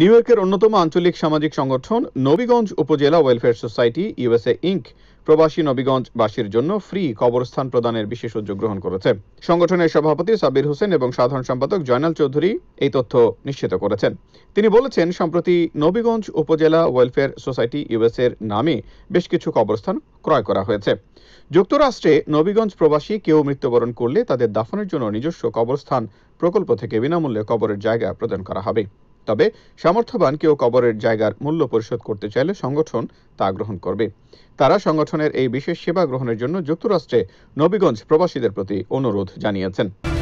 new ইয়র্কের অন্যতম আঞ্চলিক সামাজিক সংগঠন নবীগঞ্জ উপজেলা ওয়েলফেয়ার সোসাইটি ইউএসএ ইঙ্ক প্রবাসী নবীগঞ্জবাসীর জন্য ফ্রি কবরস্থান প্রদানের বিশেষ উদ্যোগ গ্রহণ করেছে সংগঠনের সভাপতি সাবির হোসেন এবং সাধারণ সম্পাদক জয়নাল চৌধুরী এই তথ্য নিশ্চিত করেছেন তিনি বলেছেন সম্প্রতি নবীগঞ্জ উপজেলা ওয়েলফেয়ার সোসাইটি ইউএসএর নামে বেশ কিছু কবরস্থান ক্রয় করা হয়েছে যুক্তরাষ্ট্রে নবীগঞ্জ প্রবাসী কেউ মৃত্যুবরণ করলে তাদের দাফনের জন্য নিজস্ব কবরস্থান প্রকল্প থেকে বিনামূল্যে কবরের জায়গা প্রদান করা হবে তবে সামর্থ্যবান কেউ কবরের জায়গার মূল্য পরিশোধ করতে চাইলে সংগঠন তা গ্রহণ করবে তারা সংগঠনের এই বিশেষ সেবা গ্রহণের জন্য যুক্তরাষ্ট্রে নবীগঞ্জ প্রবাসীদের প্রতি অনুরোধ জানিয়েছেন